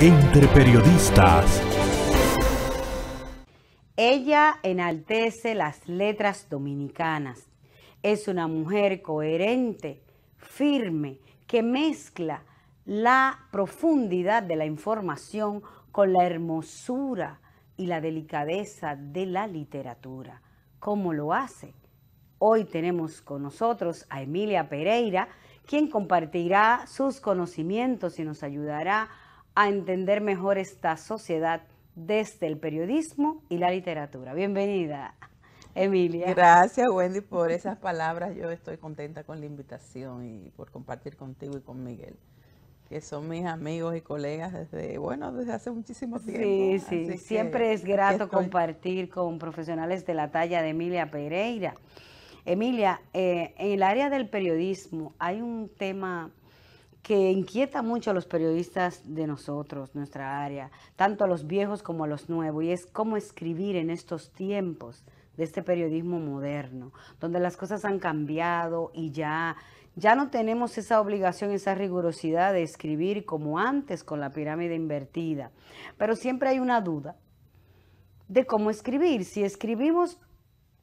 entre periodistas. Ella enaltece las letras dominicanas. Es una mujer coherente, firme, que mezcla la profundidad de la información con la hermosura y la delicadeza de la literatura. ¿Cómo lo hace? Hoy tenemos con nosotros a Emilia Pereira, quien compartirá sus conocimientos y nos ayudará a a entender mejor esta sociedad desde el periodismo y la literatura. Bienvenida, Emilia. Gracias, Wendy, por esas palabras. Yo estoy contenta con la invitación y por compartir contigo y con Miguel que son mis amigos y colegas desde, bueno, desde hace muchísimo tiempo. Sí, sí, siempre es grato compartir con profesionales de la talla de Emilia Pereira. Emilia, eh, en el área del periodismo hay un tema que inquieta mucho a los periodistas de nosotros, nuestra área, tanto a los viejos como a los nuevos, y es cómo escribir en estos tiempos de este periodismo moderno, donde las cosas han cambiado y ya, ya no tenemos esa obligación, esa rigurosidad de escribir como antes con la pirámide invertida. Pero siempre hay una duda de cómo escribir. Si escribimos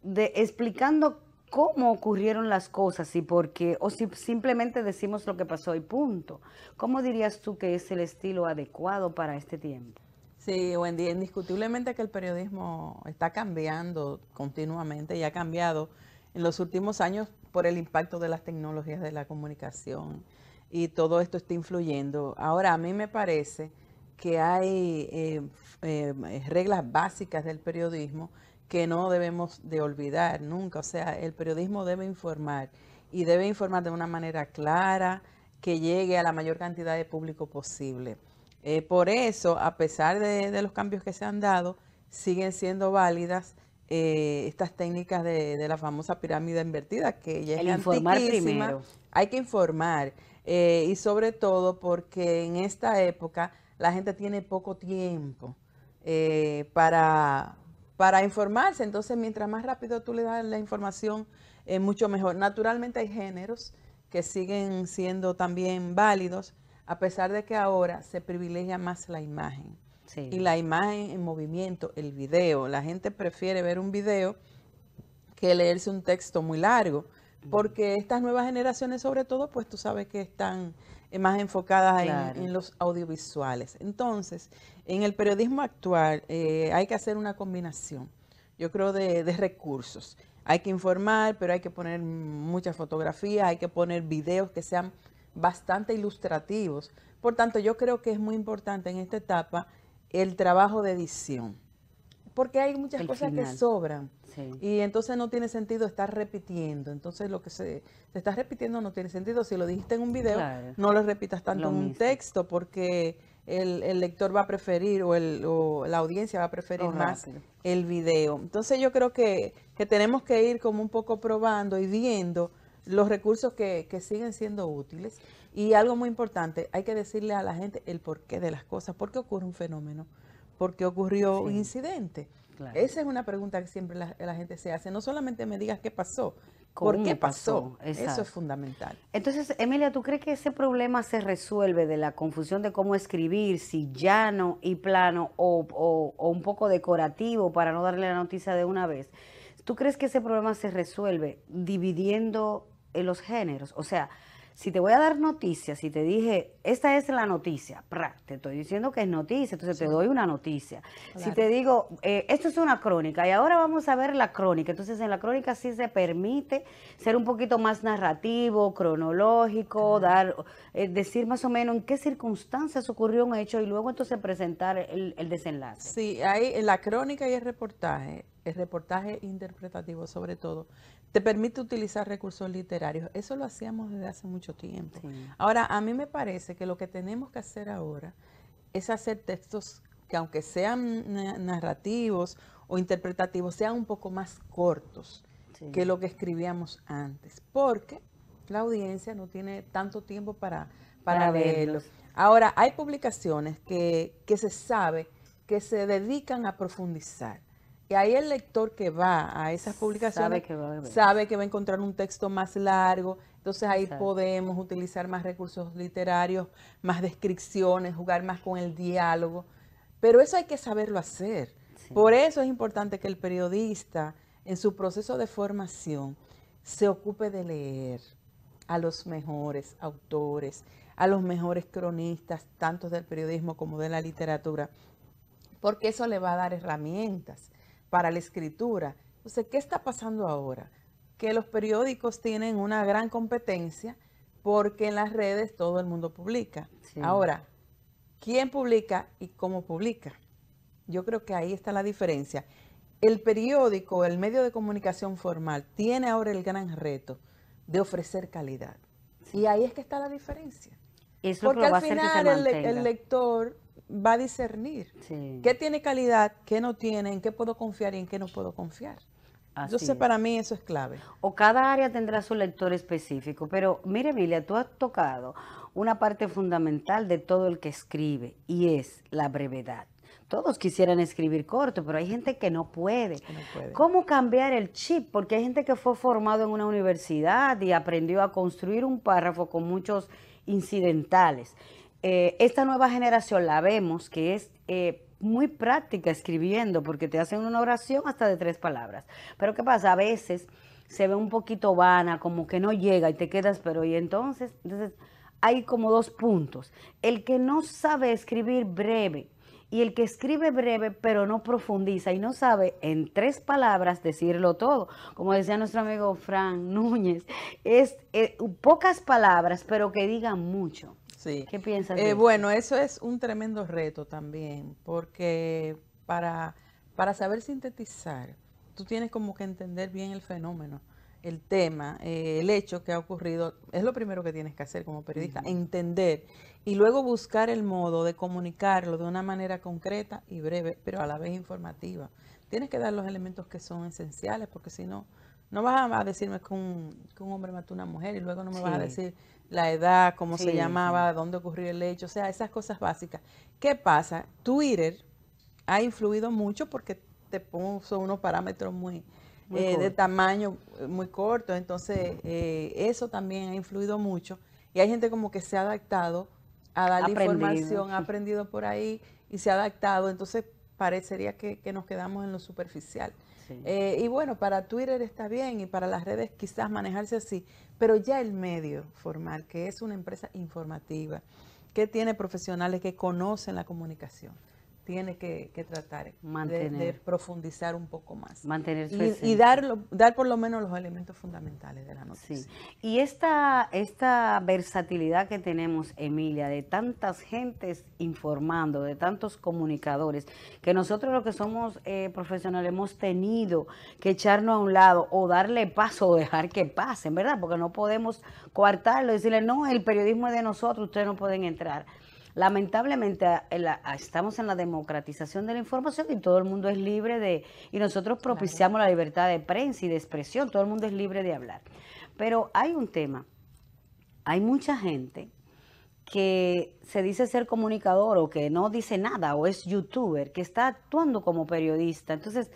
de, explicando cómo ocurrieron las cosas y por qué, o si simplemente decimos lo que pasó y punto. ¿Cómo dirías tú que es el estilo adecuado para este tiempo? Sí, Wendy, indiscutiblemente que el periodismo está cambiando continuamente y ha cambiado en los últimos años por el impacto de las tecnologías de la comunicación y todo esto está influyendo. Ahora, a mí me parece que hay eh, eh, reglas básicas del periodismo que no debemos de olvidar nunca. O sea, el periodismo debe informar y debe informar de una manera clara que llegue a la mayor cantidad de público posible. Eh, por eso, a pesar de, los cambios que se han dado, siguen siendo válidas eh, estas técnicas de, la famosa pirámide invertida, que ya el informar primero. Hay que informar eh, y sobre todo porque en esta época la gente tiene poco tiempo para para informarse. Entonces, mientras más rápido tú le das la información, eh, mucho mejor. Naturalmente hay géneros que siguen siendo también válidos, a pesar de que ahora se privilegia más la imagen. Y la imagen en movimiento, el video. La gente prefiere ver un video que leerse un texto muy largo, porque estas nuevas generaciones sobre todo, pues tú sabes que están eh, más enfocadas en, los audiovisuales. Entonces, en el periodismo actual eh, hay que hacer una combinación, yo creo, de, de, recursos. Hay que informar, pero hay que poner muchas fotografías, hay que poner videos que sean bastante ilustrativos. Por tanto, yo creo que es muy importante en esta etapa el trabajo de edición porque hay muchas cosas que sobran. Y entonces no tiene sentido estar repitiendo. Entonces lo que se, está repitiendo no tiene sentido. Si lo dijiste en un video, no lo repitas tanto en un texto porque el, lector va a preferir o, la audiencia va a preferir más el video. Entonces yo creo que, tenemos que ir como un poco probando y viendo los recursos que, que siguen siendo útiles. Y algo muy importante, hay que decirle a la gente el porqué de las cosas, por qué ocurre un fenómeno qué ocurrió un incidente. Esa es una pregunta que siempre la, gente se hace. No solamente me digas qué pasó, ¿por qué pasó? Eso es fundamental. Entonces, Emilia, ¿tú crees que ese problema se resuelve de la confusión de cómo escribir, si llano y plano o un poco decorativo para no darle la noticia de una vez? ¿Tú crees que ese problema se resuelve dividiendo en los géneros. O sea, si te voy a dar noticias, si te dije, esta es la noticia, te estoy diciendo que es noticia, entonces te doy una noticia. Si te digo, eh, esto es una crónica y ahora vamos a ver la crónica, entonces en la crónica sí se permite ser un poquito más narrativo, cronológico, dar, eh, decir más o menos en qué circunstancias ocurrió un hecho y luego entonces presentar el, desenlace. Sí, hay la crónica y el reportaje el reportaje interpretativo sobre todo, te permite utilizar recursos literarios. Eso lo hacíamos desde hace mucho tiempo. Ahora, a mí me parece que lo que tenemos que hacer ahora es hacer textos que aunque sean narrativos o interpretativos, sean un poco más cortos que lo que escribíamos antes, porque la audiencia no tiene tanto tiempo para, para, Ahora, hay publicaciones que se sabe que se dedican a profundizar y ahí el lector que va a esas publicaciones sabe que va a, encontrar un texto más largo. Entonces ahí podemos utilizar más recursos literarios, más descripciones, jugar más con el diálogo. Pero eso hay que saberlo hacer. Por eso es importante que el periodista en su proceso de formación se ocupe de leer a los mejores autores, a los mejores cronistas, tanto del periodismo como de la literatura, porque eso le va a dar herramientas para la escritura. Entonces, ¿qué está pasando ahora? Que los periódicos tienen una gran competencia porque en las redes todo el mundo publica. Ahora, ¿quién publica y cómo publica? Yo creo que ahí está la diferencia. El periódico, el medio de comunicación formal, tiene ahora el gran reto de ofrecer calidad. Y ahí es que está la diferencia. Porque al final el, lector va a discernir qué tiene calidad, qué no tiene, en qué puedo confiar y en qué no puedo confiar. Así Yo sé, para mí eso es clave. O cada área tendrá su lector específico, pero mire, Emilia, tú has tocado una parte fundamental de todo el que escribe y es la brevedad. Todos quisieran escribir corto, pero hay gente que no puede. ¿Cómo cambiar el chip? Porque hay gente que fue formado en una universidad y aprendió a construir un párrafo con muchos incidentales. Eh, esta nueva generación la vemos que es eh, muy práctica escribiendo, porque te hacen una oración hasta de tres palabras. Pero ¿qué pasa? A veces se ve un poquito vana, como que no llega y te quedas, pero y entonces, entonces hay como dos puntos. El que no sabe escribir breve y el que escribe breve pero no profundiza y no sabe en tres palabras decirlo todo. Como decía nuestro amigo Fran Núñez, es eh, pocas palabras pero que digan mucho. ¿Qué eh, bueno, eso es un tremendo reto también, porque para, para saber sintetizar, tú tienes como que entender bien el fenómeno, el tema, eh, el hecho que ha ocurrido. Es lo primero que tienes que hacer como periodista, entender y luego buscar el modo de comunicarlo de una manera concreta y breve, pero a la vez informativa. Tienes que dar los elementos que son esenciales, porque si no, no vas a decirme que un, hombre mató a una mujer y luego no me vas a decir la edad, cómo se llamaba, dónde ocurrió el hecho, o sea, esas cosas básicas. ¿Qué pasa? Twitter ha influido mucho porque te puso unos parámetros muy, eh, de tamaño eh, muy corto, entonces eh, eso también ha influido mucho y hay gente como que se ha adaptado a dar información, ha aprendido por ahí y se ha adaptado, entonces parecería que nos quedamos en lo superficial. Eh, y bueno, para Twitter está bien y para las redes quizás manejarse así, pero ya el medio formal, que es una empresa informativa, que tiene profesionales que conocen la comunicación, tiene que, tratar de, profundizar un poco más. Mantener y, y dar, por lo menos los elementos fundamentales de la noticia. Y esta, esta versatilidad que tenemos, Emilia, de tantas gentes informando, de tantos comunicadores, que nosotros los que somos eh, profesionales hemos tenido que echarnos a un lado o darle paso o dejar que pasen, ¿verdad? Porque no podemos coartarlo y decirle, no, el periodismo es de nosotros, ustedes no pueden entrar. Lamentablemente ah, estamos en la democratización de la información y todo el mundo es libre de, y nosotros propiciamos la libertad de prensa y de expresión, todo el mundo es libre de hablar. Pero hay un tema, hay mucha gente que se dice ser comunicador o que no dice nada o es youtuber, que está actuando como periodista. Entonces,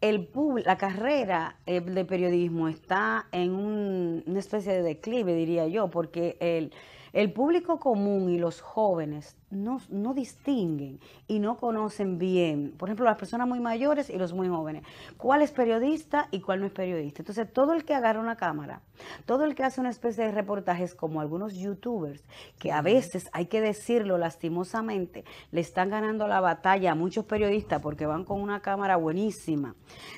el la carrera eh, de periodismo está en una especie de declive, diría yo, porque el el público común y los jóvenes no, distinguen y no conocen bien, por ejemplo, las personas muy mayores y los muy jóvenes, cuál es periodista y cuál no es periodista. Entonces, todo el que agarra una cámara, todo el que hace una especie de reportajes como algunos youtubers, que a veces, hay que decirlo lastimosamente, le están ganando la batalla a muchos periodistas porque van con una cámara buenísima,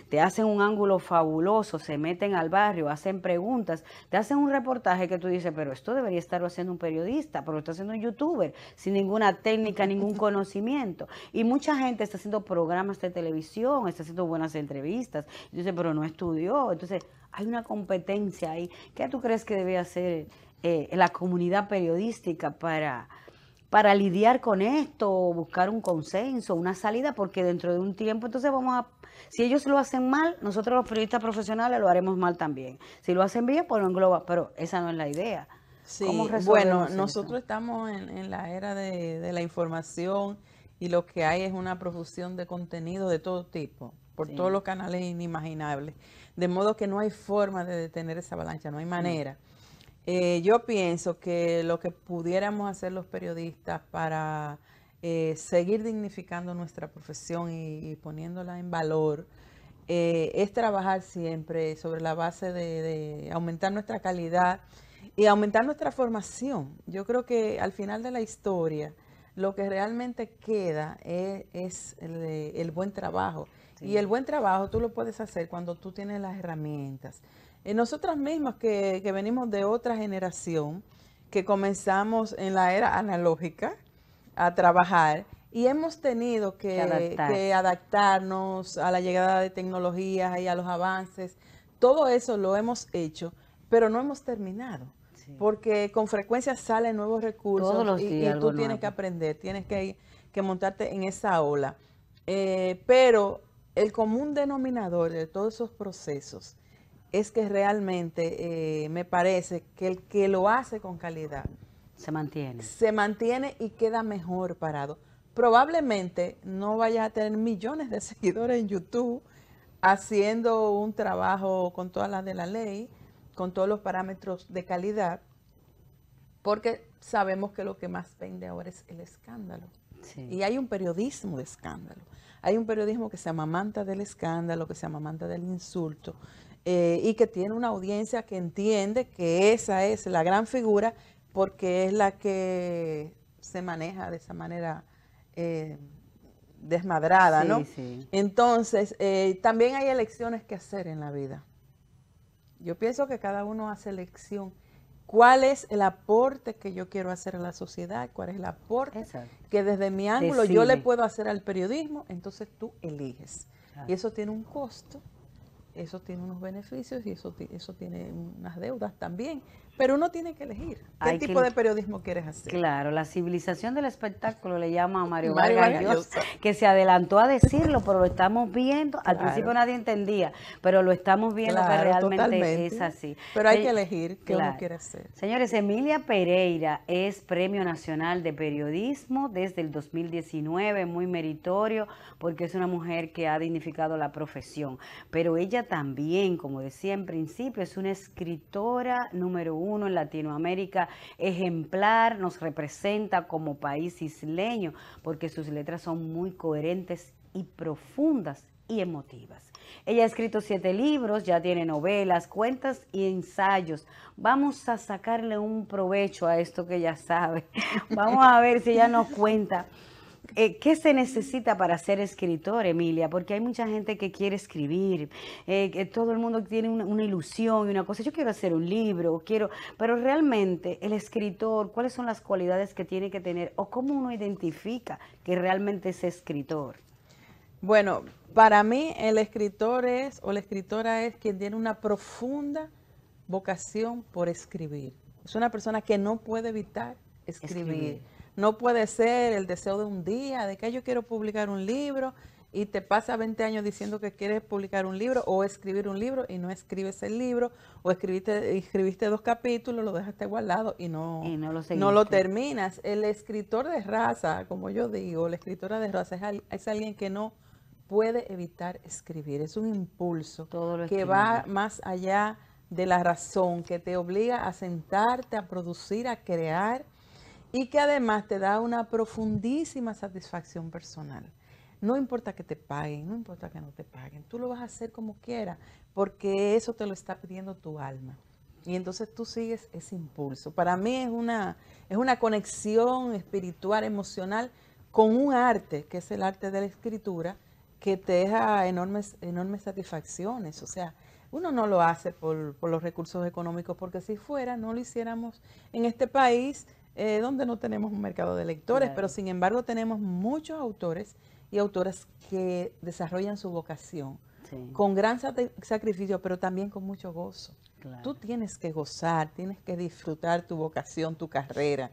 te hacen un ángulo fabuloso, se meten al barrio, hacen preguntas, te hacen un reportaje que tú dices, pero esto debería estarlo haciendo un periodista periodista, pero está haciendo un youtuber, sin ninguna técnica, ningún conocimiento. Y mucha gente está haciendo programas de televisión, está haciendo buenas entrevistas. Entonces, pero no estudió. Entonces, hay una competencia ahí. ¿Qué tú crees que debe hacer eh, la comunidad periodística para, para lidiar con esto, buscar un consenso, una salida, porque dentro de un tiempo entonces vamos a... Si ellos lo hacen mal, nosotros los periodistas profesionales lo haremos mal también. Si lo hacen bien, pues lo engloba, pero esa no es la idea. Sí, bueno, nosotros estamos en, la era de, la información y lo que hay es una producción de contenido de todo tipo, por todos los canales inimaginables. De modo que no hay forma de detener esa avalancha, no hay mm. manera. Eh, yo pienso que lo que pudiéramos hacer los periodistas para eh, seguir dignificando nuestra profesión y, poniéndola en valor eh, es trabajar siempre sobre la base de, de aumentar nuestra calidad y aumentar nuestra formación. Yo creo que al final de la historia lo que realmente queda es, el, buen trabajo. Y el buen trabajo tú lo puedes hacer cuando tú tienes las herramientas. Nosotros eh, nosotras mismas que, venimos de otra generación, que comenzamos en la era analógica a trabajar y hemos tenido que adaptarnos a la llegada de tecnologías y a los avances. Todo eso lo hemos hecho, pero no hemos terminado porque con frecuencia salen nuevos recursos y, tú tienes que aprender, tienes que, que montarte en esa ola. Eh, pero el común denominador de todos esos procesos es que realmente eh, me parece que el que lo hace con calidad se mantiene. Se mantiene y queda mejor parado. Probablemente no vayas a tener millones de seguidores en YouTube haciendo un trabajo con todas las de la ley, con todos los parámetros de calidad, porque sabemos que lo que más vende ahora es el escándalo. Y hay un periodismo de escándalo. Hay un periodismo que se amamanta del escándalo, que se amamanta del insulto, eh, y que tiene una audiencia que entiende que esa es la gran figura porque es la que se maneja de esa manera eh, desmadrada, ¿no? Entonces, eh, también hay elecciones que hacer en la vida. Yo pienso que cada uno hace elección. ¿Cuál es el aporte que yo quiero hacer a la sociedad? ¿Cuál es el aporte que desde mi ángulo yo le puedo hacer al periodismo? Entonces tú eliges. Y eso tiene un costo, eso tiene unos beneficios y eso, eso tiene unas deudas también. Pero uno tiene que elegir qué tipo de periodismo quieres hacer. Claro, la civilización del espectáculo le llama a Mario, Vargas que se adelantó a decirlo, pero lo estamos viendo. Al principio nadie entendía, pero lo estamos viendo que realmente es así. Pero hay eh, que elegir qué uno quiere hacer. Señores, Emilia Pereira es Premio Nacional de Periodismo desde el 2019, muy meritorio, porque es una mujer que ha dignificado la profesión. Pero ella también, como decía en principio, es una escritora número uno uno en Latinoamérica ejemplar, nos representa como país isleño, porque sus letras son muy coherentes y profundas y emotivas. Ella ha escrito siete libros, ya tiene novelas, cuentas y ensayos. Vamos a sacarle un provecho a esto que ella sabe. Vamos a ver si ella nos cuenta eh, ¿qué se necesita para ser escritor, Emilia? Porque hay mucha gente que quiere escribir, eh, que todo el mundo tiene una, ilusión y una cosa, yo quiero hacer un libro, quiero, pero realmente el escritor, ¿cuáles son las cualidades que tiene que tener o cómo uno identifica que realmente es escritor? Bueno, para mí el escritor es o la escritora es quien tiene una profunda vocación por escribir. Es una persona que no puede evitar escribir. No puede ser el deseo de un día, de que yo quiero publicar un libro y te pasa 20 años diciendo que quieres publicar un libro o escribir un libro y no escribes el libro o escribiste, escribiste dos capítulos, lo dejaste guardado y no, no, lo, terminas. El escritor de raza, como yo digo, la escritora de raza es, alguien que no puede evitar escribir. Es un impulso que va más allá de la razón, que te obliga a sentarte, a producir, a crear y que además te da una profundísima satisfacción personal. No importa que te paguen, no importa que no te paguen, tú lo vas a hacer como quieras, porque eso te lo está pidiendo tu alma. Y entonces tú sigues ese impulso. Para mí es una, es una conexión espiritual, emocional, con un arte, que es el arte de la escritura, que te deja enormes, enormes satisfacciones. O sea, uno no lo hace por, por los recursos económicos, porque si fuera, no lo hiciéramos en este país eh, donde no tenemos un mercado de lectores, pero sin embargo tenemos muchos autores y autoras que desarrollan su vocación con gran sacrificio, pero también con mucho gozo. Tú tienes que gozar, tienes que disfrutar tu vocación, tu carrera,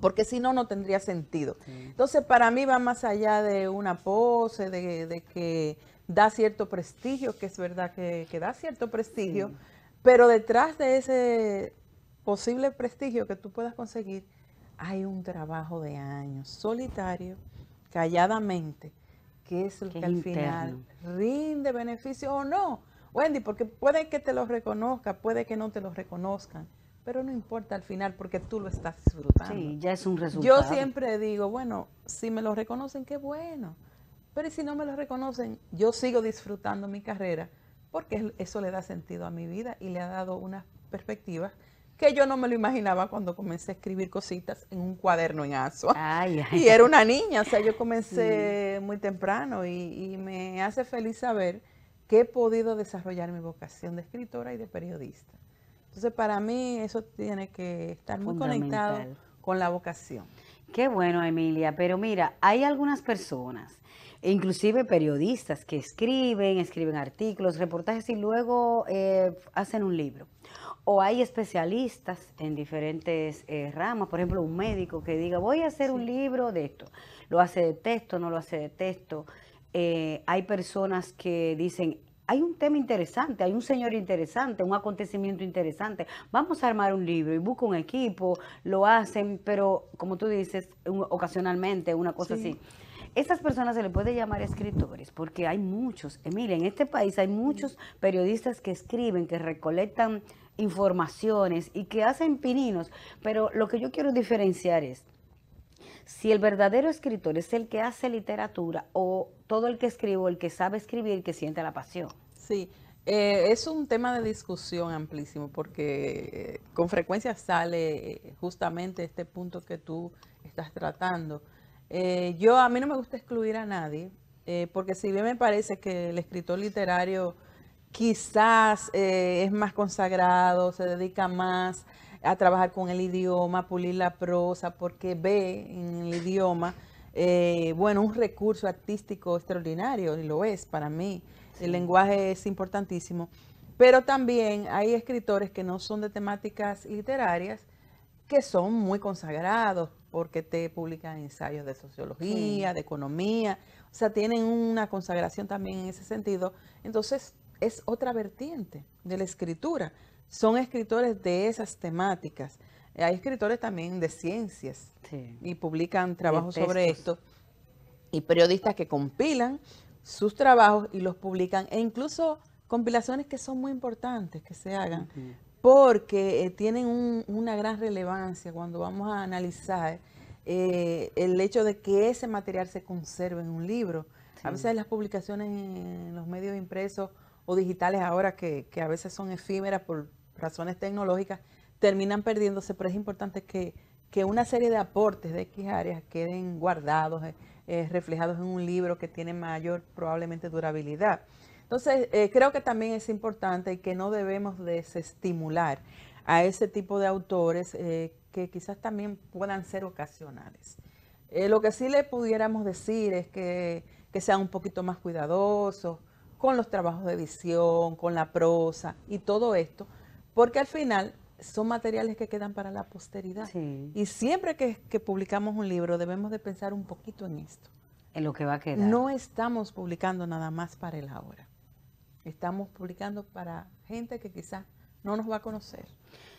porque si no, no tendría sentido. Entonces, para mí va más allá de una pose, de, que da cierto prestigio, que es verdad que, da cierto prestigio, pero detrás de ese posible prestigio que tú puedas conseguir, hay un trabajo de años, solitario, calladamente, que es el que al final rinde beneficio o no. Wendy, porque puede que te lo reconozca, puede que no te lo reconozcan, pero no importa al final porque tú lo estás disfrutando. Sí, ya es un resultado. Yo siempre digo, bueno, si me lo reconocen, qué bueno. Pero si no me lo reconocen, yo sigo disfrutando mi carrera porque eso le da sentido a mi vida y le ha dado unas perspectivas que yo no me lo imaginaba cuando comencé a escribir cositas en un cuaderno en ASO. Y era una niña, o sea, yo comencé muy temprano y, me hace feliz saber que he podido desarrollar mi vocación de escritora y de periodista. Entonces, para mí eso tiene que estar muy conectado con la vocación. Qué bueno, Emilia, pero mira, hay algunas personas inclusive periodistas que escriben, escriben artículos, reportajes y luego eh, hacen un libro o hay especialistas en diferentes eh, ramas, por ejemplo, un médico que diga, voy a hacer un libro de esto, lo hace de texto, no lo hace de texto. Eh, hay personas que dicen, hay un tema interesante, hay un señor interesante, un acontecimiento interesante, vamos a armar un libro y busco un equipo, lo hacen, pero como tú dices, ocasionalmente, una cosa así. Estas personas se les puede llamar escritores porque hay muchos, Emilia, en este país hay muchos periodistas que escriben, que recolectan informaciones y que hacen pininos, pero lo que yo quiero diferenciar es, si el verdadero escritor es el que hace literatura o todo el que escribe, el que sabe escribir, que siente la pasión. Sí, eh, es un tema de discusión amplísimo porque eh, con frecuencia sale eh, justamente este punto que tú estás tratando. yo a mí no me gusta excluir a nadie, porque si bien me parece que el escritor literario quizás eh, es más consagrado, se dedica más a trabajar con el idioma, a pulir la prosa, porque ve en el idioma, eh, bueno, un recurso artístico extraordinario, y lo es para mí. El lenguaje es importantísimo. Pero también hay escritores que no son de temáticas literarias, que son muy consagrados, porque te publican ensayos de sociología, de economía, o sea, tienen una consagración también en ese sentido. Entonces, es otra vertiente de la escritura. Son escritores de esas temáticas. Eh, hay escritores también de ciencias y publican trabajos sobre esto. Y periodistas que compilan sus trabajos y los publican. E incluso compilaciones que son muy importantes que se hagan. Porque eh, tienen una gran relevancia cuando vamos a analizar eh, el hecho de que ese material se conserve en un libro. A veces las publicaciones en los medios impresos o digitales ahora que, a veces son efímeras por razones tecnológicas, terminan perdiéndose, pero es importante que, una serie de aportes de X áreas queden guardados, eh, eh, reflejados en un libro que tiene mayor probablemente durabilidad. Entonces, eh, creo que también es importante y que no debemos desestimular a ese tipo de autores que quizás también puedan ser ocasionales. lo que sí le pudiéramos decir es que, que sean un poquito más cuidadosos, con los trabajos de visión, con la prosa y todo esto, porque al final son materiales que quedan para la posteridad. Y siempre que, que, publicamos un libro debemos de pensar un poquito en esto. En lo que va a quedar. No estamos publicando nada más para el ahora. Estamos publicando para gente que quizás no nos va a conocer.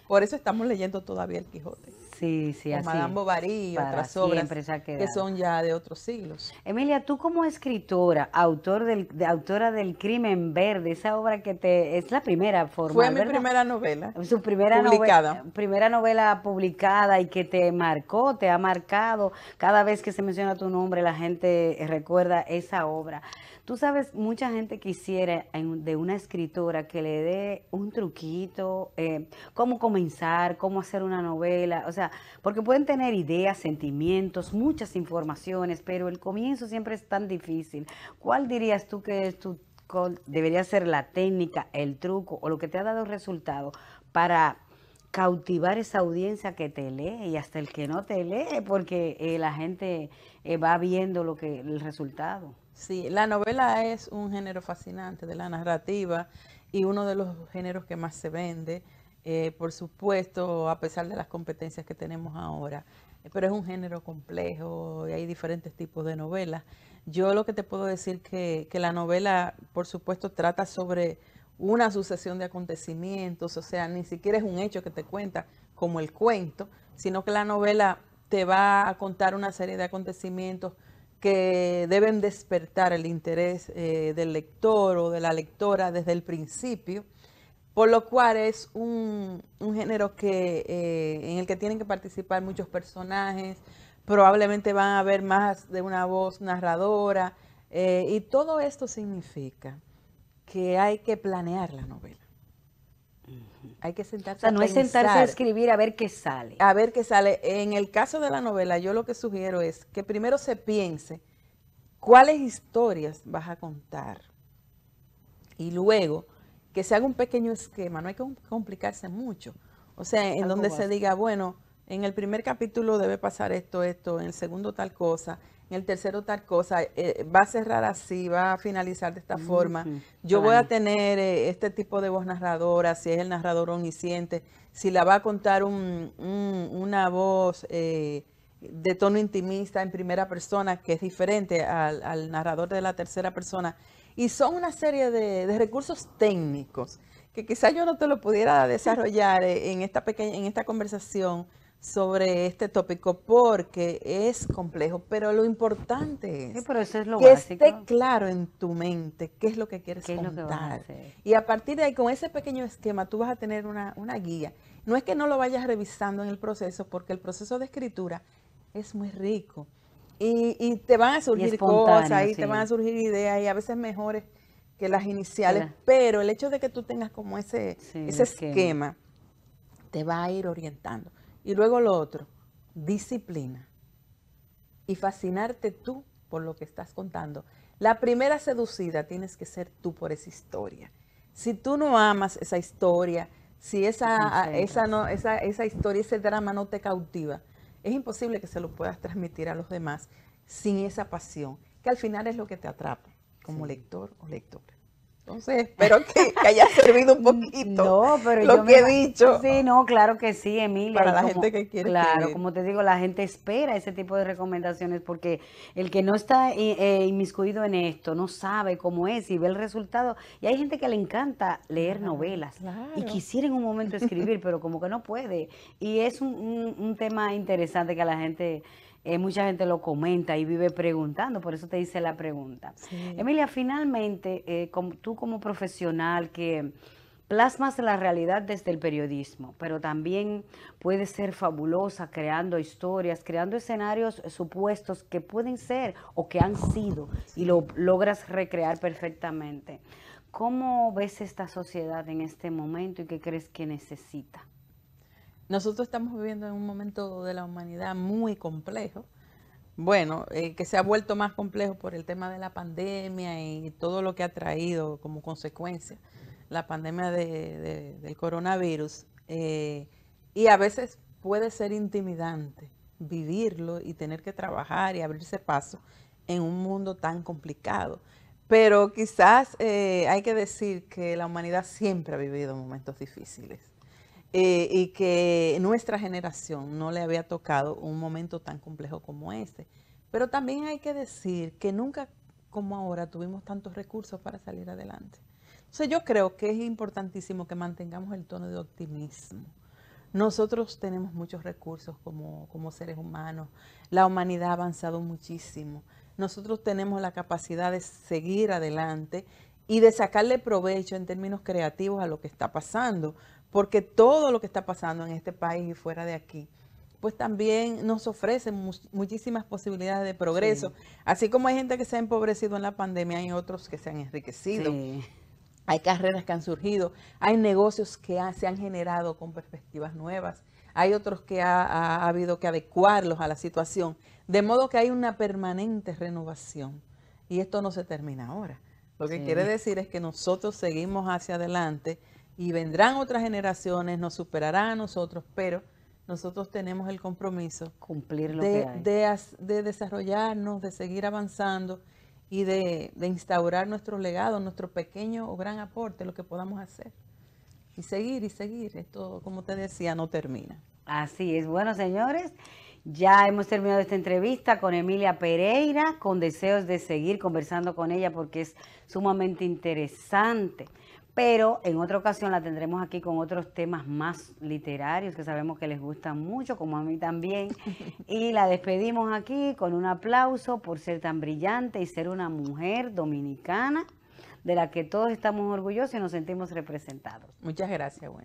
Por eso estamos leyendo todavía el Quijote. Sí, sí, o así. Madame Bovary y otras obras que son ya de otros siglos. Emilia, tú como escritora, autor del, autora del Crimen Verde, esa obra que te es la primera forma. Fue mi primera novela. Su primera publicada. novela. Primera novela publicada y que te marcó, te ha marcado. Cada vez que se menciona tu nombre, la gente recuerda esa obra. Tú sabes, mucha gente quisiera de una escritora que le dé un truquito, eh, cómo comenzar, cómo hacer una novela, o sea, porque pueden tener ideas, sentimientos, muchas informaciones, pero el comienzo siempre es tan difícil. ¿Cuál dirías tú que debería ser la técnica, el truco o lo que te ha dado resultado para cautivar esa audiencia que te lee y hasta el que no te lee, porque eh, la gente eh, va viendo lo que el resultado? Sí, la novela es un género fascinante de la narrativa y uno de los géneros que más se vende, eh, por supuesto, a pesar de las competencias que tenemos ahora. Pero es un género complejo y hay diferentes tipos de novelas. Yo lo que te puedo decir que, que la novela, por supuesto, trata sobre una sucesión de acontecimientos, o sea, ni siquiera es un hecho que te cuenta como el cuento, sino que la novela te va a contar una serie de acontecimientos que deben despertar el interés eh, del lector o de la lectora desde el principio, por lo cual es un, género que, eh, en el que tienen que participar muchos personajes, probablemente van a haber más de una voz narradora, eh, y todo esto significa que hay que planear la novela. Hay que sentarse. O sea, no es sentarse a escribir a ver qué sale. A ver qué sale. En el caso de la novela, yo lo que sugiero es que primero se piense cuáles historias vas a contar. Y luego que se haga un pequeño esquema, no hay que complicarse mucho. O sea, en donde se diga, bueno, en el primer capítulo debe pasar esto, esto, en el segundo tal cosa, el tercero tal cosa, eh, eh, va a cerrar así, va a finalizar de esta mm, forma. Yo voy a tener eh, este tipo de voz narradora, si es el narrador omnisciente, si la va a contar una voz de tono intimista en primera persona, que es diferente al, narrador de la tercera persona. Y son una serie de, de recursos técnicos que quizás yo no te lo pudiera desarrollar en esta pequeña, en esta conversación, sobre este tópico porque es complejo, pero lo importante es, que esté claro en tu mente qué es lo que quieres contar. y a partir de ahí, con ese pequeño esquema, tú vas a tener una, guía. No es que no lo vayas revisando en el proceso, porque el proceso de escritura es muy rico. Y, te van a surgir cosas, y te van a surgir ideas, y a veces mejores que las iniciales, pero el hecho de que tú tengas como ese, ese esquema te va a ir orientando. Y luego lo otro, disciplina. Y fascinarte tú por lo que estás contando. La primera seducida tienes que ser tú por esa historia. Si tú no amas esa historia, si esa, ah, esa, no, esa, esa historia, ese drama no te cautiva, es imposible que se lo puedas transmitir a los demás sin esa pasión, que al final es lo que te atrapa como lector o lectora sé, espero que, haya servido un poquito no, pero lo que he dicho. Sí, no, claro que sí, Emilia. Para la gente que quiere. Claro, como te digo, la gente espera ese tipo de recomendaciones porque el que no está eh, eh, inmiscuido en esto no sabe cómo es y ve el resultado. Y hay gente que le encanta leer novelas y quisiera en un momento escribir, pero como que no puede. Y es un, un tema interesante que a la gente eh, mucha gente lo comenta y vive preguntando, por eso te hice la pregunta. Emilia, finalmente, eh, como, tú como profesional que plasmas la realidad desde el periodismo, pero también puedes ser fabulosa creando historias, creando escenarios supuestos que pueden ser o que han sido y lo logras recrear perfectamente. ¿Cómo ves esta sociedad en este momento y qué crees que necesita? Nosotros estamos viviendo en un momento de la humanidad muy complejo. Bueno, eh, que se ha vuelto más complejo por el tema de la pandemia y todo lo que ha traído como consecuencia la pandemia de, del coronavirus. Eh, y a veces puede ser intimidante vivirlo y tener que trabajar y abrirse paso en un mundo tan complicado. Pero quizás eh, hay que decir que la humanidad siempre ha vivido momentos difíciles eh, y que nuestra generación no le había tocado un momento tan complejo como este. Pero también hay que decir que nunca como ahora tuvimos tantos recursos para salir adelante. Entonces yo creo que es importantísimo que mantengamos el tono de optimismo. Nosotros tenemos muchos recursos como, como seres humanos. La humanidad ha avanzado muchísimo. Nosotros tenemos la capacidad de seguir adelante y de sacarle provecho en términos creativos a lo que está pasando porque todo lo que está pasando en este país y fuera de aquí, pues también nos ofrece muchísimas posibilidades de progreso. Así como hay gente que se ha empobrecido en la pandemia, hay otros que se han enriquecido. Hay carreras que han surgido, hay negocios que se han generado con perspectivas nuevas, hay otros que ha, habido que adecuarlos a la situación, de modo que hay una permanente renovación. Y esto no se termina ahora. Lo que quiere decir es que nosotros seguimos hacia adelante y vendrán otras generaciones, nos superará a nosotros, pero nosotros tenemos el compromiso Cumplir lo de, de, desarrollarnos, de seguir avanzando y de, de, instaurar nuestro legado, nuestro pequeño o gran aporte, lo que podamos hacer. Y seguir y seguir. Esto, como te decía, no termina. Así es. Bueno, señores, ya hemos terminado esta entrevista con Emilia Pereira, con deseos de seguir conversando con ella porque es sumamente interesante. Pero en otra ocasión la tendremos aquí con otros temas más literarios que sabemos que les gustan mucho, como a mí también. Y la despedimos aquí con un aplauso por ser tan brillante y ser una mujer dominicana de la que todos estamos orgullosos y nos sentimos representados. Muchas gracias, bueno.